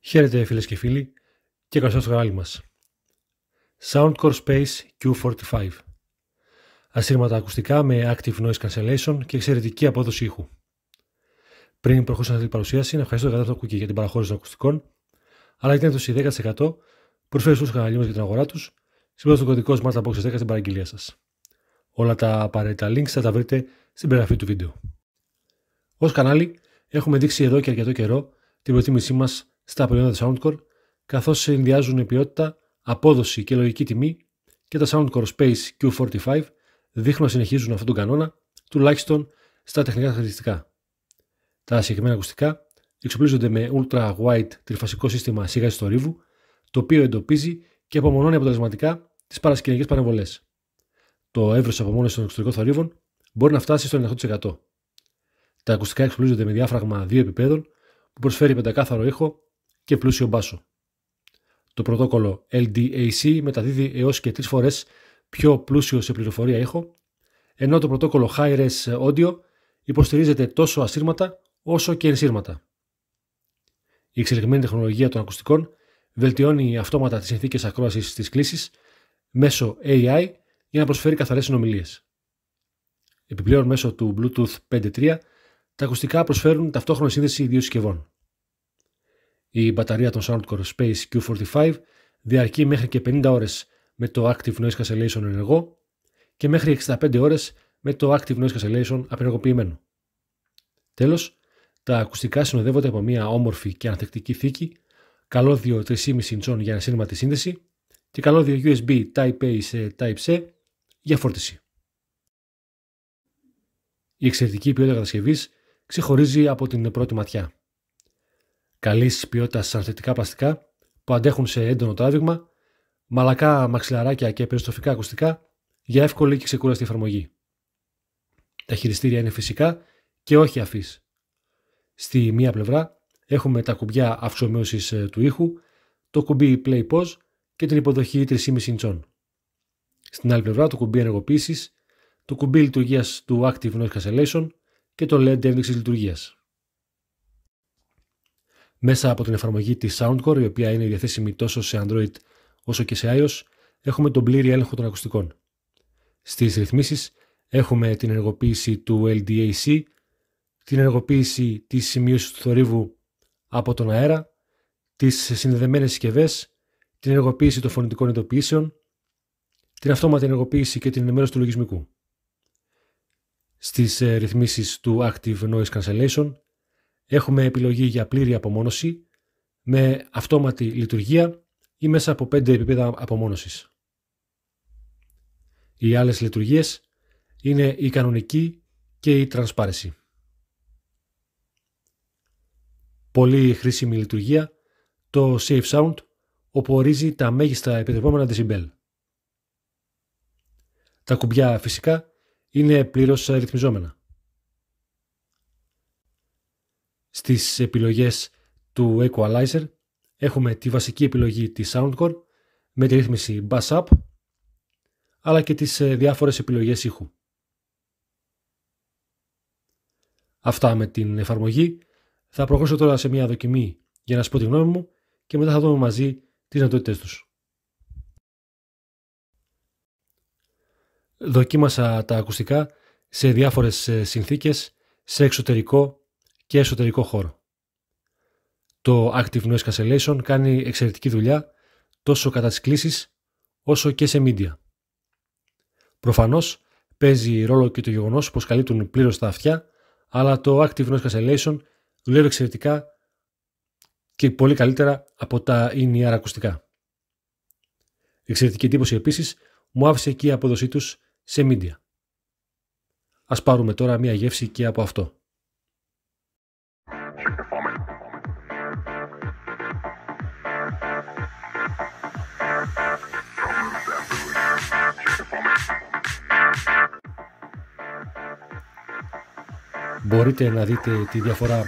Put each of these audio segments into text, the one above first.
Χαίρετε φίλες και φίλοι και καλώς στο κανάλι μας. Soundcore Space Q45 Ασύρματα ακουστικά με active noise cancellation και εξαιρετική απόδοση ήχου. Πριν προχωρήσω στην την παρουσίαση, να ευχαριστώ κατά το κουκί για την παραχώρηση των ακουστικών, αλλά και την ένδοση 10% που προσφέρει στους καναλιούς για την αγορά τους, συμπέρας το κωδικό Smart Boxes 10 στην παραγγελία σας. Όλα τα απαραίτητα links θα τα βρείτε στην περιγραφή του βίντεο. Ως κανάλι Έχουμε δείξει εδώ και αρκετό καιρό την προτίμησή μας στα προϊόντα του Soundcore, καθώς συνδυάζουν ποιότητα, απόδοση και λογική τιμή και τα Soundcore Space Q45 δείχνουν να συνεχίζουν αυτόν τον κανόνα, τουλάχιστον στα τεχνικά χαρακτηριστικά. Τα συγκεκριμένα ακουστικά εξοπλίζονται με ultra wide τριφασικό σύστημα σιγά ρίβου, το οποίο εντοπίζει και απομονώνει αποτελεσματικά τις παρασκηνιακές παρεμβολές. Το εύρος απομόνωση των εξωτερικών θορύβων μπορεί να φτάσει στο 90%. Τα ακουστικά εξοπλίζονται με διάφραγμα δύο επιπέδων που προσφέρει πεντακάθαρο ήχο και πλούσιο μπάσο. Το πρωτόκολλο LDAC μεταδίδει έως και τρεις φορές πιο πλούσιο σε πληροφορία ήχο, ενώ το πρωτόκολλο hi Res Audio υποστηρίζεται τόσο ασύρματα όσο και ενσύρματα. Η εξελιγμένη τεχνολογία των ακουστικών βελτιώνει αυτόματα τις συνθήκες ακρόασης της κλίσης μέσω AI για να προσφέρει καθαρές συνομιλίες. Επιπλέον μέσω του Bluetooth 5.3 τα ακουστικά προσφέρουν ταυτόχρονη σύνδεση δύο συσκευών. Η μπαταρία των Soundcore Space Q45 διαρκεί μέχρι και 50 ώρες με το Active Noise Cancellation ενεργό και μέχρι 65 ώρες με το Active Noise Cancellation απενεργοποιημένο. Τέλος, τα ακουστικά συνοδεύονται από μια όμορφη και ανθεκτική θήκη, καλώδιο 3,5 ιντσών για τη σύνδεση και καλώδιο USB Type-A σε Type-C για φόρτιση. Η εξαιρετική ποιότητα κατασκευής ξεχωρίζει από την πρώτη ματιά. Καλής ποιότητας σανθετικά πλαστικά που αντέχουν σε έντονο τράβηγμα, μαλακά μαξιλαράκια και περιστοφικά ακουστικά για εύκολη και ξεκούραστη εφαρμογή. Τα χειριστήρια είναι φυσικά και όχι αφής. Στη μία πλευρά έχουμε τα κουμπιά αυξομοίωσης ε, του ήχου, το κουμπί play pause και την υποδοχή 3,5 ιντσών. Στην άλλη πλευρά το κουμπί ενεργοποίησης, το κουμπί λειτουργίας του Active Noise Cancellation, και το LED ένδειξης λειτουργίας. Μέσα από την εφαρμογή της Soundcore, η οποία είναι διαθέσιμη τόσο σε Android όσο και σε iOS, έχουμε τον πλήρη έλεγχο των ακουστικών. Στις ρυθμίσεις έχουμε την ενεργοποίηση του LDAC, την ενεργοποίηση της σημείωσης του θορύβου από τον αέρα, τις συνδεδεμένες συσκευές, την ενεργοποίηση των φωνητικών ειδοποιήσεων, την αυτόματη ενεργοποίηση και την ενημέρωση του λογισμικού. Στις ε, ρυθμίσεις του Active Noise Cancellation έχουμε επιλογή για πλήρη απομόνωση με αυτόματη λειτουργία ή μέσα από 5 επίπεδα απομόνωσης. Οι άλλες λειτουργίες είναι η κανονική και η transparency. Πολύ χρήσιμη λειτουργία το Safe Sound όπου ορίζει τα μέγιστα επιτρεπόμενα decibel. Τα κουμπιά φυσικά είναι πλήρως ρυθμιζόμενα. Στις επιλογές του Equalizer έχουμε τη βασική επιλογή της Soundcore με τη ρύθμιση Bass Up αλλά και τις ε, διάφορες επιλογές ήχου. Αυτά με την εφαρμογή. Θα προχωρήσω τώρα σε μια δοκιμή για να σου πω τη γνώμη μου και μετά θα δούμε μαζί τις δυνατότητες τους. δοκίμασα τα ακουστικά σε διάφορες ε, συνθήκες σε εξωτερικό και εσωτερικό χώρο. Το Active Noise Cancellation κάνει εξαιρετική δουλειά τόσο κατά τις κλήσεις όσο και σε μίντια. Προφανώς παίζει ρόλο και το γεγονός πως καλύπτουν πλήρως τα αυτιά αλλά το Active Noise Cancellation δουλεύει εξαιρετικά και πολύ καλύτερα από τα in-ear ακουστικά. Εξαιρετική εντύπωση επίσης μου άφησε και η απόδοσή τους σε media. Ας πάρουμε τώρα μία γεύση και από αυτό. Μπορείτε να δείτε τη διαφορά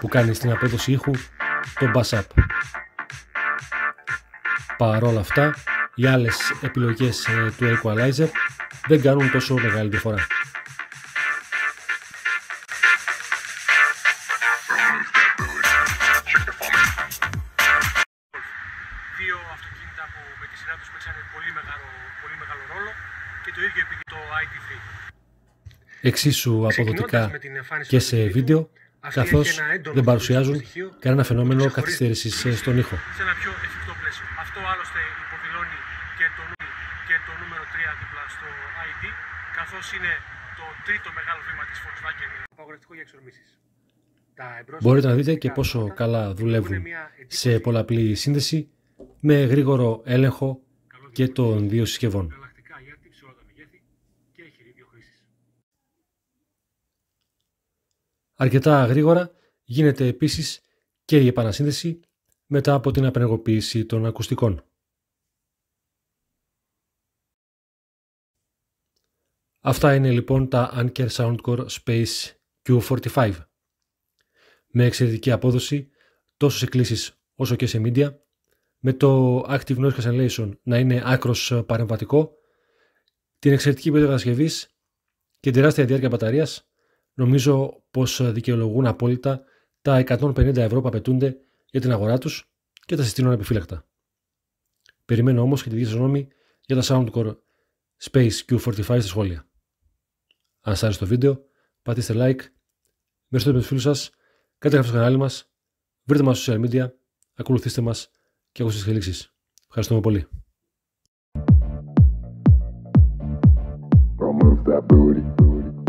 που κάνει στην απέδοση ήχου το Bass Up. Παρ' όλα αυτά, οι άλλες επιλογές ε, του Equalizer δεν κάνουν τόσο μεγάλη διαφορά. Δύο αυτοκίνητα που με τη σειρά τους παίξανε πολύ μεγάλο, πολύ μεγάλο ρόλο και το ίδιο επί το ITV. Εξίσου αποδοτικά και σε βίντεο, καθώς δεν παρουσιάζουν κανένα φαινόμενο καθυστέρησης ε, στον ήχο. Σε ένα πιο το νούμερο 3 δίπλα στο ID, καθώς είναι το τρίτο μεγάλο βήμα της Volkswagen. Απαγορευτικό για εξορμήσεις. Μπορείτε να δείτε και πόσο καλά δουλεύουν σε πολλαπλή σύνδεση με γρήγορο έλεγχο και των δύο συσκευών. Αρκετά γρήγορα γίνεται επίσης και η επανασύνδεση μετά από την απενεργοποίηση των ακουστικών. Αυτά είναι λοιπόν τα Anker Soundcore Space Q45. Με εξαιρετική απόδοση τόσο σε κλήσεις όσο και σε media, με το Active Noise Cancellation να είναι άκρος παρεμβατικό, την εξαιρετική ποιότητα κατασκευής και την τεράστια διάρκεια μπαταρίας, νομίζω πως δικαιολογούν απόλυτα τα 150 ευρώ που απαιτούνται για την αγορά τους και τα συστήνω επιφύλακτα. Περιμένω όμως και τη δική για τα Soundcore Space Q45 στα σχόλια. Αν σας άρεσε το βίντεο, πατήστε like, μοιραστείτε με τους φίλους σας, καταγραφείτε στο κανάλι μας, βρείτε μας στο social media, ακολουθήστε μας και εγώ τις εξελίξεις. Ευχαριστούμε πολύ.